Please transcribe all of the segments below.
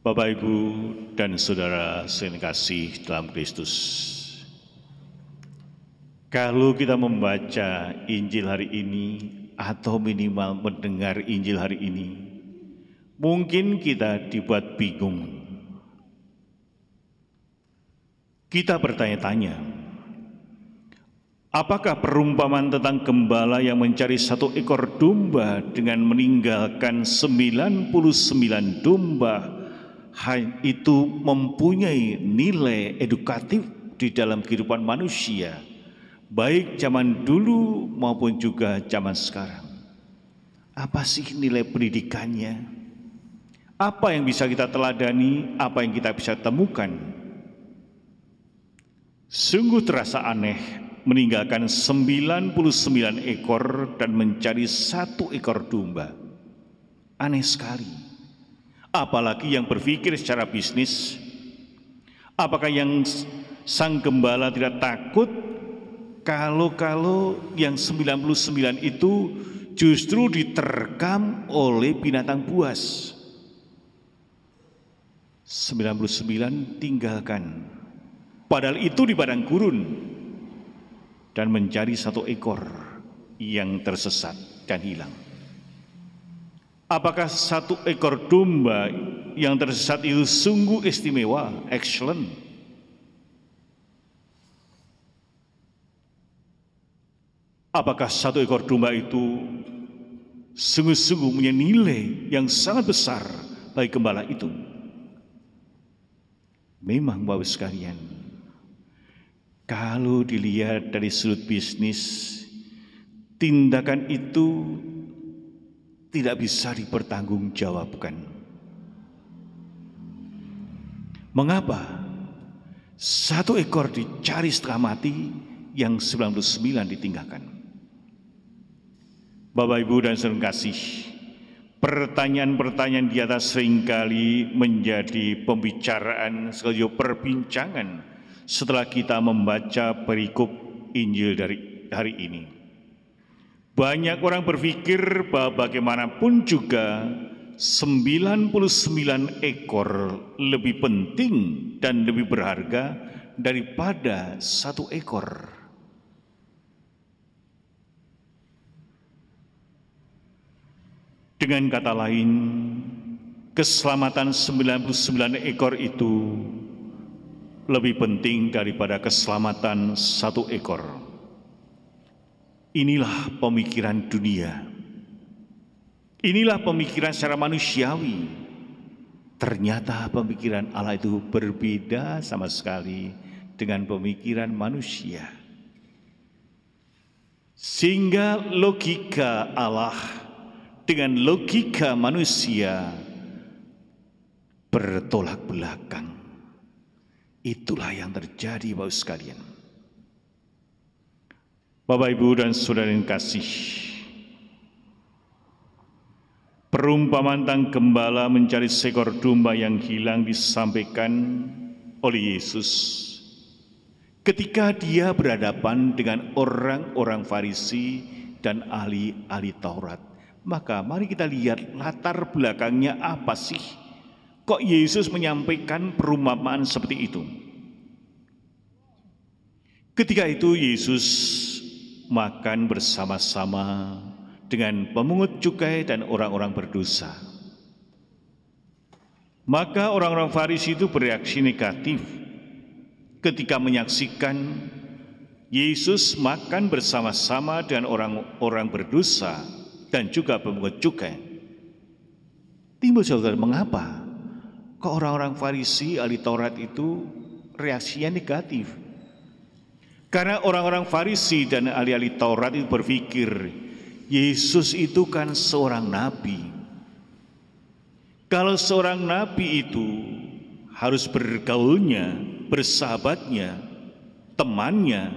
Bapak, Ibu, dan Saudara selain kasih dalam Kristus. Kalau kita membaca Injil hari ini atau minimal mendengar Injil hari ini, mungkin kita dibuat bingung. Kita bertanya-tanya, apakah perumpamaan tentang gembala yang mencari satu ekor domba dengan meninggalkan 99 domba itu mempunyai nilai edukatif di dalam kehidupan manusia, baik zaman dulu maupun juga zaman sekarang. Apa sih nilai pendidikannya? Apa yang bisa kita teladani? Apa yang kita bisa temukan? Sungguh terasa aneh meninggalkan 99 ekor dan mencari satu ekor domba. Aneh sekali apalagi yang berpikir secara bisnis. Apakah yang sang gembala tidak takut kalau-kalau yang 99 itu justru diterkam oleh binatang buas? 99 tinggalkan. Padahal itu di padang gurun dan mencari satu ekor yang tersesat dan hilang. Apakah satu ekor domba yang tersesat itu sungguh istimewa, excellent? Apakah satu ekor domba itu sungguh-sungguh punya nilai yang sangat besar bagi gembala itu? Memang Bapak sekalian, kalau dilihat dari sudut bisnis, tindakan itu tidak bisa dipertanggungjawabkan. Mengapa satu ekor dicari setelah mati yang 99 ditinggalkan? Bapak Ibu dan saudara kasih, pertanyaan-pertanyaan di atas seringkali menjadi pembicaraan sekaligus perbincangan setelah kita membaca perikop Injil dari hari ini. Banyak orang berpikir bahwa bagaimanapun juga 99 ekor lebih penting dan lebih berharga daripada satu ekor. Dengan kata lain, keselamatan 99 ekor itu lebih penting daripada keselamatan satu ekor. Inilah pemikiran dunia. Inilah pemikiran secara manusiawi. Ternyata pemikiran Allah itu berbeda sama sekali dengan pemikiran manusia. Sehingga logika Allah dengan logika manusia bertolak belakang. Itulah yang terjadi, bau sekalian. Bapak Ibu dan Saudara yang kasih. Perumpamaan tentang gembala mencari seekor domba yang hilang disampaikan oleh Yesus ketika dia berhadapan dengan orang-orang Farisi dan ahli-ahli Taurat. Maka mari kita lihat latar belakangnya apa sih? Kok Yesus menyampaikan perumpamaan seperti itu? Ketika itu Yesus makan bersama-sama dengan pemungut cukai dan orang-orang berdosa. Maka orang-orang Farisi itu bereaksi negatif ketika menyaksikan Yesus makan bersama-sama dengan orang-orang berdosa dan juga pemungut cukai. Timbul saudara, mengapa? Kok orang-orang Farisi, ahli Taurat itu reaksinya negatif? Karena orang-orang Farisi dan ahli-ahli Taurat itu berpikir, Yesus itu kan seorang nabi. Kalau seorang nabi itu harus bergaulnya, bersahabatnya, temannya,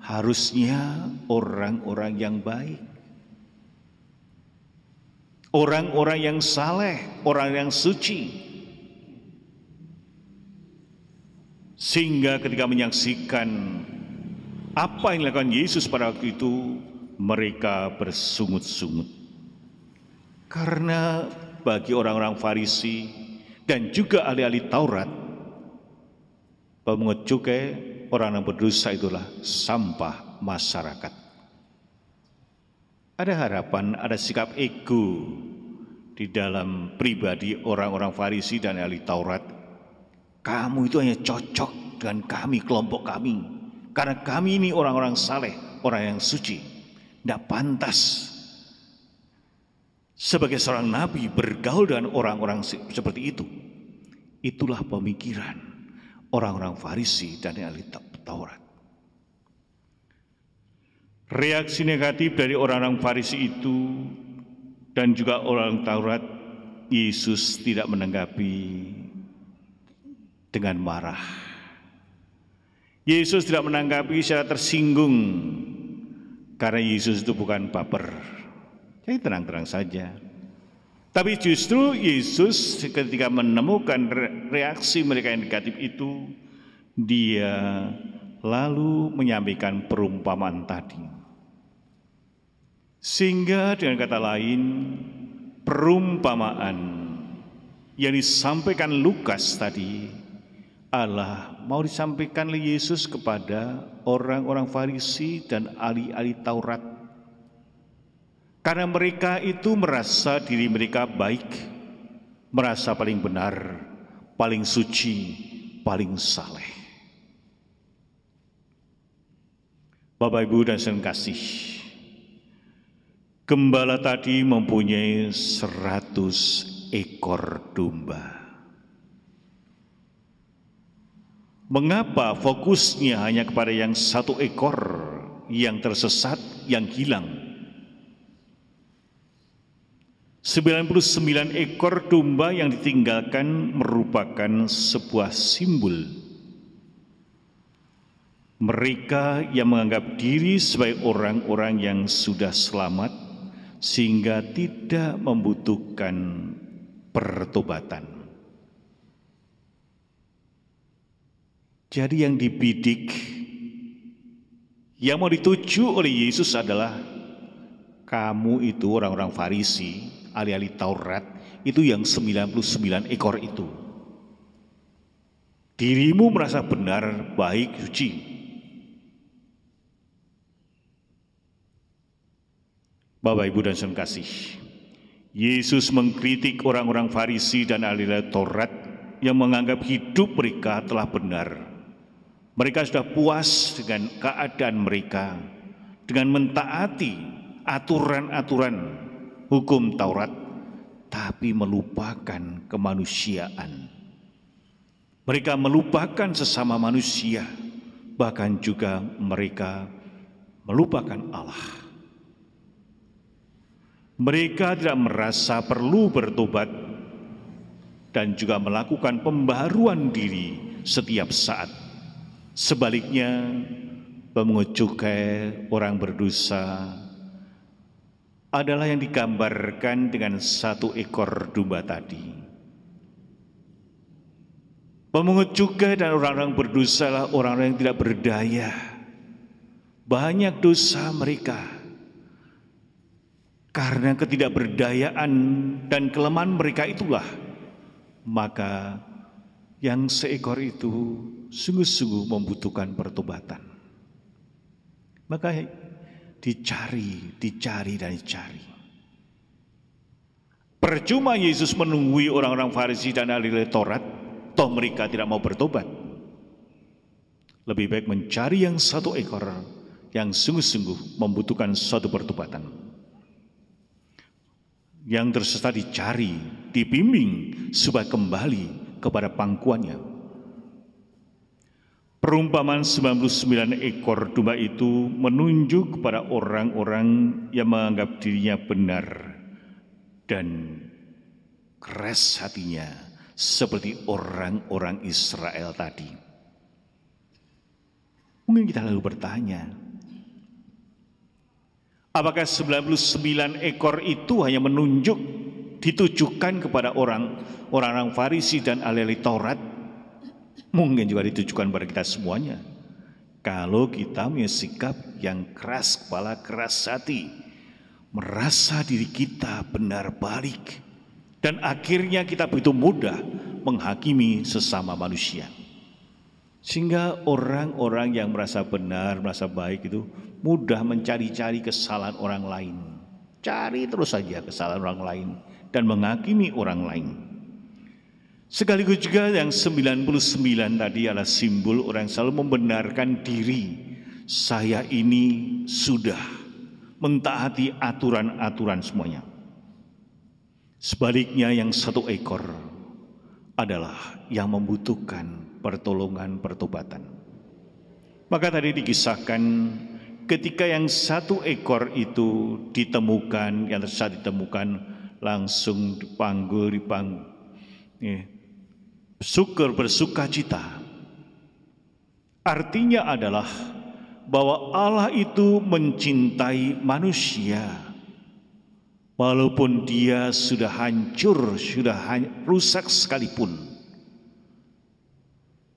harusnya orang-orang yang baik. Orang-orang yang saleh, orang yang suci, sehingga ketika menyaksikan apa yang dilakukan Yesus pada waktu itu? Mereka bersungut-sungut. Karena bagi orang-orang Farisi dan juga ahli-ahli Taurat, pemungut cukai orang yang berdosa itulah sampah masyarakat. Ada harapan, ada sikap ego di dalam pribadi orang-orang Farisi dan ahli Taurat. Kamu itu hanya cocok dengan kami, kelompok kami. Karena kami ini orang-orang saleh, orang yang suci. Tidak pantas sebagai seorang nabi bergaul dengan orang-orang seperti itu. Itulah pemikiran orang-orang Farisi dan ahli Taurat. Reaksi negatif dari orang-orang Farisi itu dan juga orang Taurat, Yesus tidak menanggapi dengan marah. Yesus tidak menanggapi secara tersinggung karena Yesus itu bukan baper. Jadi tenang-tenang saja. Tapi justru Yesus ketika menemukan reaksi mereka yang negatif itu, dia lalu menyampaikan perumpamaan tadi. Sehingga dengan kata lain, perumpamaan yang disampaikan Lukas tadi Allah mau disampaikan oleh Yesus kepada orang-orang Farisi dan ahli-ahli Taurat. Karena mereka itu merasa diri mereka baik, merasa paling benar, paling suci, paling saleh. Bapak Ibu dan saya kasih, gembala tadi mempunyai seratus ekor domba. Mengapa fokusnya hanya kepada yang satu ekor yang tersesat, yang hilang? 99 ekor domba yang ditinggalkan merupakan sebuah simbol. Mereka yang menganggap diri sebagai orang-orang yang sudah selamat sehingga tidak membutuhkan pertobatan. Jadi yang dibidik yang mau dituju oleh Yesus adalah kamu itu orang-orang Farisi, alih-alih Taurat, itu yang 99 ekor itu. Dirimu merasa benar, baik, suci. Bapak, Ibu, dan Saudara kasih. Yesus mengkritik orang-orang Farisi dan alih-alih Taurat yang menganggap hidup mereka telah benar mereka sudah puas dengan keadaan mereka dengan mentaati aturan-aturan hukum Taurat tapi melupakan kemanusiaan. Mereka melupakan sesama manusia, bahkan juga mereka melupakan Allah. Mereka tidak merasa perlu bertobat dan juga melakukan pembaruan diri setiap saat Sebaliknya, pemungut cukai orang berdosa adalah yang digambarkan dengan satu ekor domba tadi. Pemungut cukai dan orang-orang berdosa adalah orang-orang yang tidak berdaya. Banyak dosa mereka. Karena ketidakberdayaan dan kelemahan mereka itulah. Maka yang seekor itu sungguh-sungguh membutuhkan pertobatan. Maka dicari, dicari dan dicari. Percuma Yesus menunggui orang-orang Farisi dan ahli Taurat, toh mereka tidak mau bertobat. Lebih baik mencari yang satu ekor yang sungguh-sungguh membutuhkan suatu pertobatan. Yang tersesat dicari, dibimbing supaya kembali kepada pangkuannya, Perumpamaan 99 ekor domba itu menunjuk kepada orang-orang yang menganggap dirinya benar dan keras hatinya seperti orang-orang Israel tadi. Mungkin kita lalu bertanya, apakah 99 ekor itu hanya menunjuk ditujukan kepada orang orang Farisi dan ahli Taurat Mungkin juga ditujukan pada kita semuanya. Kalau kita punya sikap yang keras kepala, keras hati, merasa diri kita benar balik, dan akhirnya kita begitu mudah menghakimi sesama manusia. Sehingga orang-orang yang merasa benar, merasa baik itu mudah mencari-cari kesalahan orang lain. Cari terus saja kesalahan orang lain dan menghakimi orang lain. Sekaligus juga yang 99 tadi adalah simbol orang yang selalu membenarkan diri. Saya ini sudah mentaati aturan-aturan semuanya. Sebaliknya yang satu ekor adalah yang membutuhkan pertolongan pertobatan. Maka tadi dikisahkan ketika yang satu ekor itu ditemukan, yang tersisa ditemukan langsung dipanggul, dipanggul. Ya, syukur bersuka cita. Artinya adalah bahwa Allah itu mencintai manusia. Walaupun dia sudah hancur, sudah rusak sekalipun.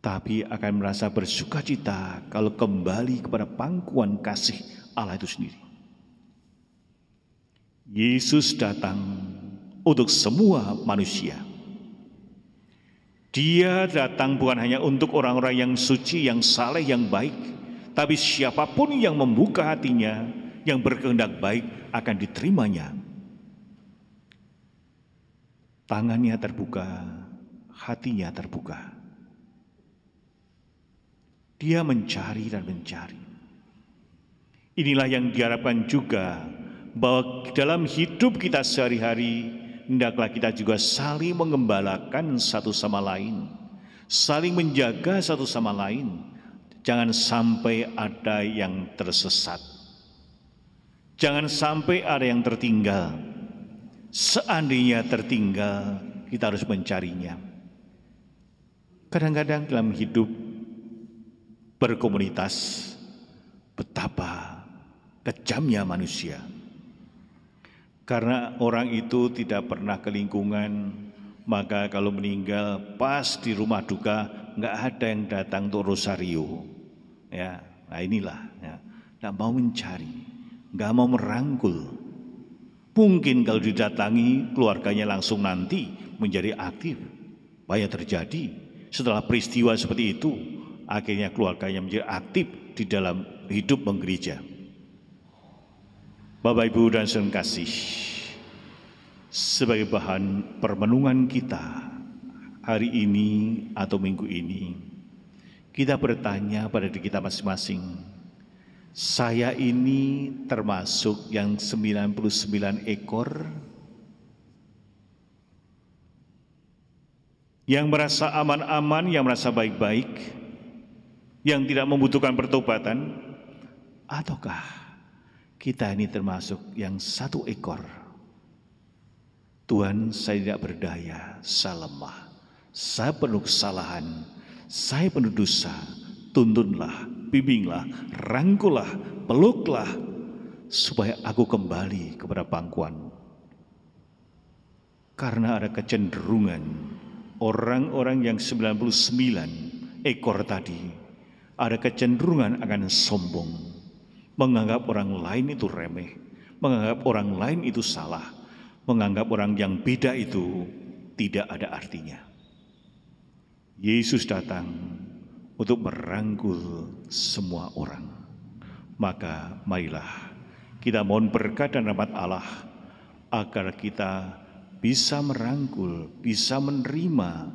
Tapi akan merasa bersuka cita kalau kembali kepada pangkuan kasih Allah itu sendiri. Yesus datang untuk semua manusia. Dia datang bukan hanya untuk orang-orang yang suci, yang saleh, yang baik, tapi siapapun yang membuka hatinya, yang berkehendak baik akan diterimanya. Tangannya terbuka, hatinya terbuka. Dia mencari dan mencari. Inilah yang diharapkan juga bahwa dalam hidup kita sehari-hari hendaklah kita juga saling mengembalakan satu sama lain, saling menjaga satu sama lain. Jangan sampai ada yang tersesat. Jangan sampai ada yang tertinggal. Seandainya tertinggal, kita harus mencarinya. Kadang-kadang dalam hidup berkomunitas, betapa kejamnya manusia. Karena orang itu tidak pernah kelingkungan, maka kalau meninggal pas di rumah duka nggak ada yang datang untuk rosario. Ya, nah inilah. Ya. Nggak mau mencari, nggak mau merangkul. Mungkin kalau didatangi keluarganya langsung nanti menjadi aktif. Banyak terjadi setelah peristiwa seperti itu. Akhirnya keluarganya menjadi aktif di dalam hidup menggereja. Bapak Ibu dan Saudara kasih, sebagai bahan permenungan kita hari ini atau minggu ini, kita bertanya pada diri kita masing-masing, saya ini termasuk yang 99 ekor yang merasa aman-aman, yang merasa baik-baik, yang tidak membutuhkan pertobatan, ataukah kita ini termasuk yang satu ekor. Tuhan saya tidak berdaya, saya lemah, saya penuh kesalahan, saya penuh dosa, tuntunlah, bimbinglah, rangkulah, peluklah, supaya aku kembali kepada pangkuan. Karena ada kecenderungan orang-orang yang 99 ekor tadi, ada kecenderungan akan sombong Menganggap orang lain itu remeh, menganggap orang lain itu salah, menganggap orang yang beda itu tidak ada artinya. Yesus datang untuk merangkul semua orang. Maka marilah kita mohon berkat dan rahmat Allah agar kita bisa merangkul, bisa menerima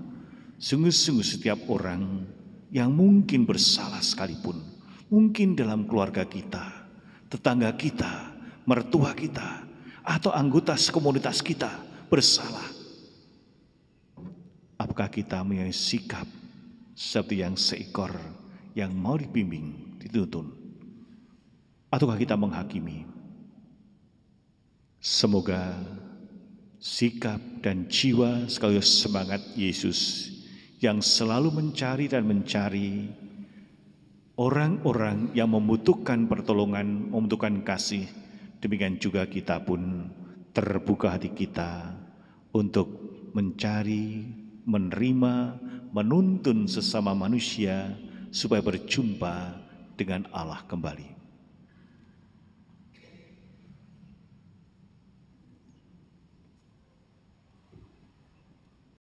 sungguh-sungguh setiap orang yang mungkin bersalah sekalipun Mungkin dalam keluarga kita, tetangga kita, mertua kita, atau anggota komunitas kita bersalah. Apakah kita mempunyai sikap seperti yang seekor yang mau dibimbing, dituntun? Ataukah kita menghakimi? Semoga sikap dan jiwa sekaligus semangat Yesus yang selalu mencari dan mencari orang-orang yang membutuhkan pertolongan, membutuhkan kasih. Demikian juga kita pun terbuka hati kita untuk mencari, menerima, menuntun sesama manusia supaya berjumpa dengan Allah kembali.